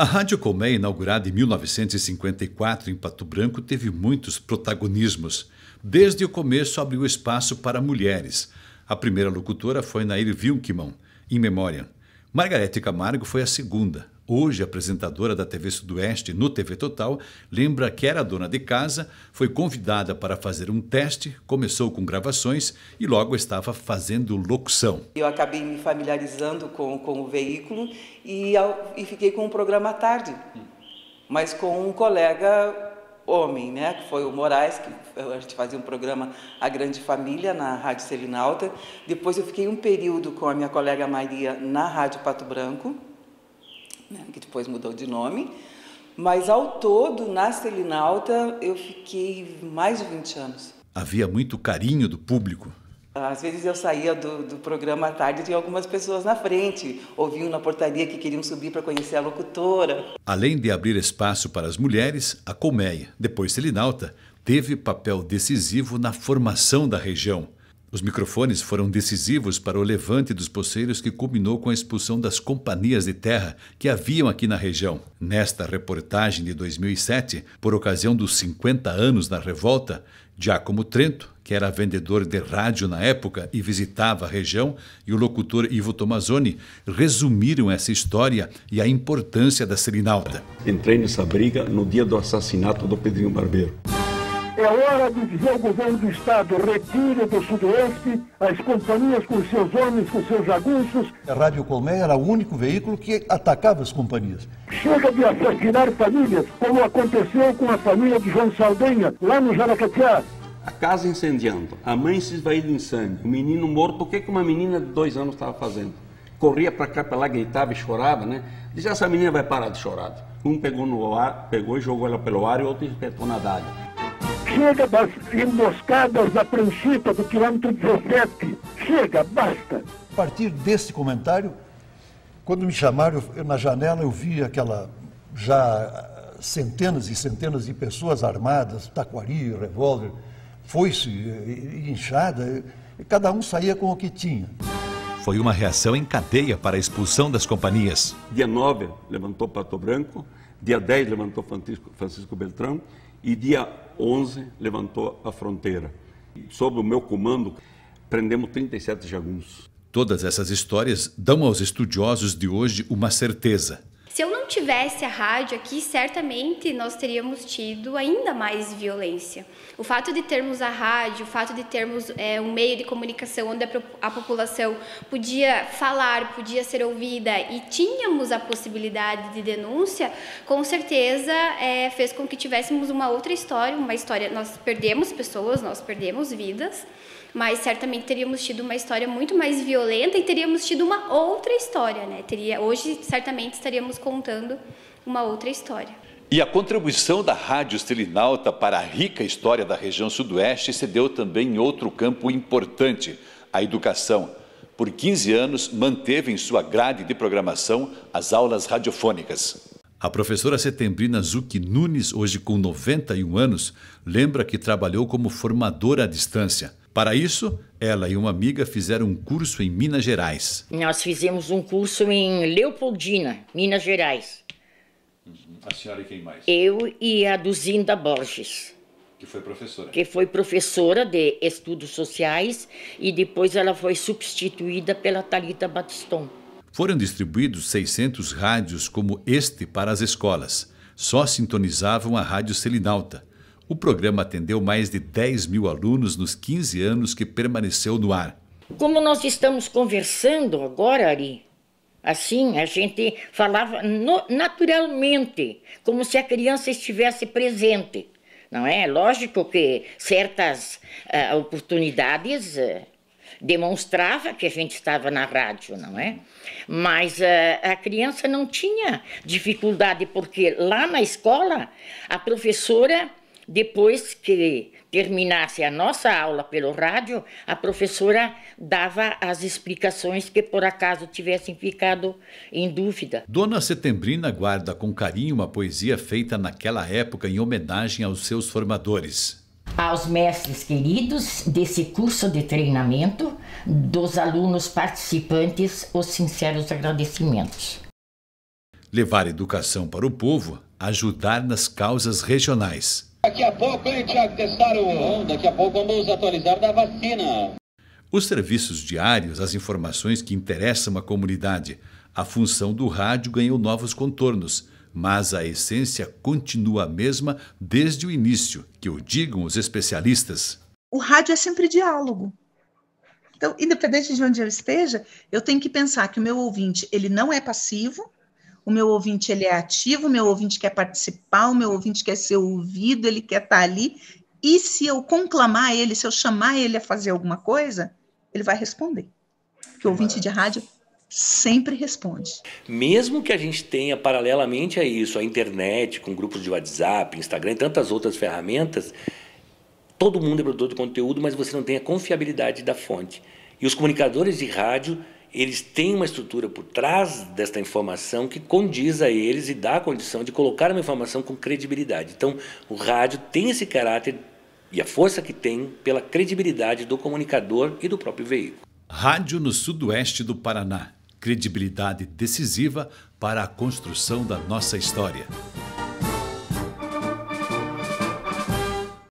A Rádio Colmeia, inaugurada em 1954 em Pato Branco, teve muitos protagonismos. Desde o começo abriu espaço para mulheres. A primeira locutora foi Nair Vilkman, em memória. Margarete Camargo foi a segunda, hoje apresentadora da TV Sudoeste no TV Total, lembra que era dona de casa, foi convidada para fazer um teste, começou com gravações e logo estava fazendo locução. Eu acabei me familiarizando com, com o veículo e, ao, e fiquei com o um programa à tarde, mas com um colega homem, né, que foi o Moraes, que a gente fazia um programa A Grande Família na Rádio Selinalta. Depois eu fiquei um período com a minha colega Maria na Rádio Pato Branco né, que depois mudou de nome. Mas ao todo, na Selinalta, eu fiquei mais de 20 anos. Havia muito carinho do público. Às vezes eu saía do, do programa à tarde e tinha algumas pessoas na frente, ouviam na portaria que queriam subir para conhecer a locutora. Além de abrir espaço para as mulheres, a Colmeia, depois Selinalta, teve papel decisivo na formação da região os microfones foram decisivos para o levante dos poceiros que culminou com a expulsão das companhias de terra que haviam aqui na região. Nesta reportagem de 2007, por ocasião dos 50 anos da revolta, Giacomo Trento, que era vendedor de rádio na época e visitava a região, e o locutor Ivo Tomazoni resumiram essa história e a importância da serinalda. Entrei nessa briga no dia do assassinato do Pedrinho Barbeiro. É hora de dizer ao governo do Estado, retire do Sudoeste as companhias com seus homens, com seus jagunços. A Rádio Colmeia era o único veículo que atacava as companhias. Chega de assassinar famílias, como aconteceu com a família de João Saldanha, lá no Jaracateá. A casa incendiando, a mãe se esvaída em sangue, o menino morto, o que, é que uma menina de dois anos estava fazendo? Corria para cá, para lá, gritava e chorava, né? Dizia, essa menina vai parar de chorar. Um pegou no ar, pegou e jogou ela pelo ar e outro espetou na dádiva. Chega das emboscadas da Pranchita do quilômetro 17. Chega, basta. A partir desse comentário, quando me chamaram, eu, na janela eu vi aquela já centenas e centenas de pessoas armadas, taquari, revólver, foice, inchada, e cada um saía com o que tinha. Foi uma reação em cadeia para a expulsão das companhias. Dia 9 levantou Pato Branco, dia 10 levantou Francisco, Francisco Beltrão e dia 11 levantou a fronteira. Sob o meu comando, prendemos 37 jagunços. Todas essas histórias dão aos estudiosos de hoje uma certeza. Se eu não tivesse a rádio aqui, certamente nós teríamos tido ainda mais violência. O fato de termos a rádio, o fato de termos é, um meio de comunicação onde a, a população podia falar, podia ser ouvida e tínhamos a possibilidade de denúncia, com certeza é, fez com que tivéssemos uma outra história, uma história. Nós perdemos pessoas, nós perdemos vidas mas certamente teríamos tido uma história muito mais violenta e teríamos tido uma outra história, né? Teria, hoje certamente estaríamos contando uma outra história. E a contribuição da Rádio Estelinalta para a rica história da região sudoeste se deu também em outro campo importante, a educação. Por 15 anos, manteve em sua grade de programação as aulas radiofônicas. A professora setembrina Zuki Nunes, hoje com 91 anos, lembra que trabalhou como formadora à distância para isso, ela e uma amiga fizeram um curso em Minas Gerais. Nós fizemos um curso em Leopoldina, Minas Gerais. Uhum. A senhora e quem mais? Eu e a Duzinda Borges. Que foi professora. Que foi professora de estudos sociais e depois ela foi substituída pela Talita Batiston. Foram distribuídos 600 rádios como este para as escolas. Só sintonizavam a Rádio Selinalta, o programa atendeu mais de 10 mil alunos nos 15 anos que permaneceu no ar. Como nós estamos conversando agora, Ari, assim, a gente falava no, naturalmente, como se a criança estivesse presente. Não é? Lógico que certas uh, oportunidades uh, demonstrava que a gente estava na rádio, não é? Mas uh, a criança não tinha dificuldade, porque lá na escola a professora depois que terminasse a nossa aula pelo rádio, a professora dava as explicações que por acaso tivessem ficado em dúvida. Dona Setembrina guarda com carinho uma poesia feita naquela época em homenagem aos seus formadores. Aos mestres queridos desse curso de treinamento, dos alunos participantes, os sinceros agradecimentos. Levar educação para o povo, ajudar nas causas regionais Daqui a pouco, hein, Tiago Tessaro? Bom, daqui a pouco vamos atualizar da vacina. Os serviços diários, as informações que interessam a comunidade. A função do rádio ganhou novos contornos, mas a essência continua a mesma desde o início, que o digam os especialistas. O rádio é sempre diálogo. Então, independente de onde eu esteja, eu tenho que pensar que o meu ouvinte, ele não é passivo, o meu ouvinte ele é ativo, o meu ouvinte quer participar, o meu ouvinte quer ser ouvido, ele quer estar tá ali. E se eu conclamar ele, se eu chamar ele a fazer alguma coisa, ele vai responder. Porque o ouvinte de rádio sempre responde. Mesmo que a gente tenha paralelamente a isso, a internet, com grupos de WhatsApp, Instagram e tantas outras ferramentas, todo mundo é produtor de conteúdo, mas você não tem a confiabilidade da fonte. E os comunicadores de rádio eles têm uma estrutura por trás desta informação que condiz a eles e dá a condição de colocar uma informação com credibilidade. Então, o rádio tem esse caráter e a força que tem pela credibilidade do comunicador e do próprio veículo. Rádio no sudoeste do Paraná. Credibilidade decisiva para a construção da nossa história.